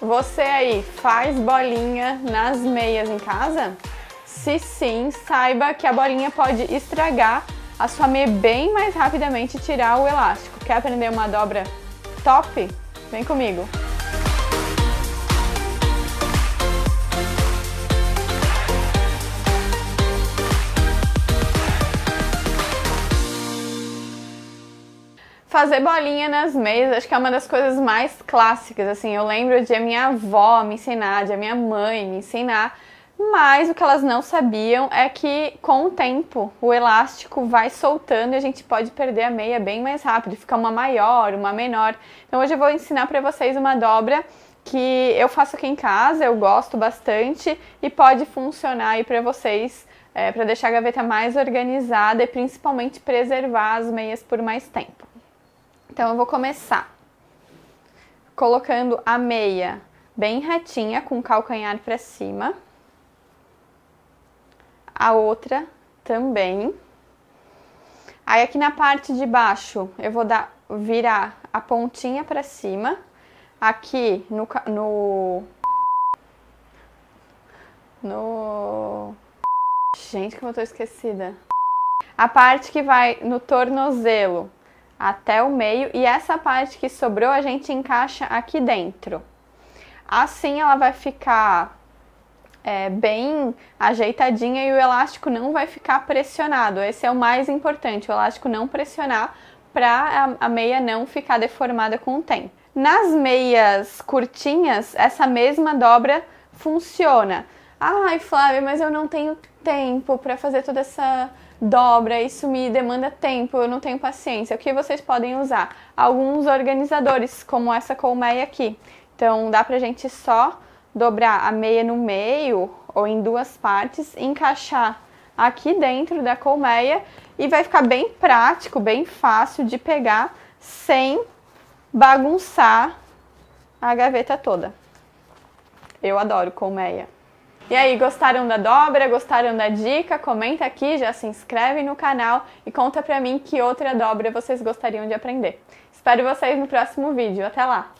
Você aí faz bolinha nas meias em casa? Se sim, saiba que a bolinha pode estragar a sua meia bem mais rapidamente e tirar o elástico. Quer aprender uma dobra top? Vem comigo! fazer bolinha nas mesas, acho que é uma das coisas mais clássicas, assim. Eu lembro de a minha avó me ensinar, de a minha mãe me ensinar, mas o que elas não sabiam é que com o tempo o elástico vai soltando e a gente pode perder a meia bem mais rápido, fica uma maior, uma menor. Então hoje eu vou ensinar para vocês uma dobra que eu faço aqui em casa, eu gosto bastante e pode funcionar aí para vocês é, eh, para deixar a gaveta mais organizada e principalmente preservar as meias por mais tempo. Então eu vou começar colocando a meia bem retinha com o calcanhar para cima. A outra também. Aí aqui na parte de baixo eu vou dar virar a pontinha para cima. Aqui no, no no Gente, como eu tô esquecida. A parte que vai no tornozelo, até o meio e essa parte que sobrou a gente encaixa aqui dentro. Assim ela vai ficar é, bem ajeitadinha e o elástico não vai ficar pressionado. Esse é o mais importante, o elástico não pressionar para a, a meia não ficar deformada com o tempo. Nas meias curtinhas, essa mesma dobra funciona. Ai, Flávia, mas eu não tenho tempo para fazer toda essa dobra, isso me demanda tempo, eu não tenho paciência. O que vocês podem usar? Alguns organizadores, como essa colmeia aqui. Então, dá pra gente só dobrar a meia no meio ou em duas partes, encaixar aqui dentro da colmeia e vai ficar bem prático, bem fácil de pegar sem bagunçar a gaveta toda. Eu adoro colmeia. E aí, gostaram da dobra? Gostaram da dica? Comenta aqui, já se inscreve no canal e conta pra mim que outra dobra vocês gostariam de aprender. Espero vocês no próximo vídeo. Até lá!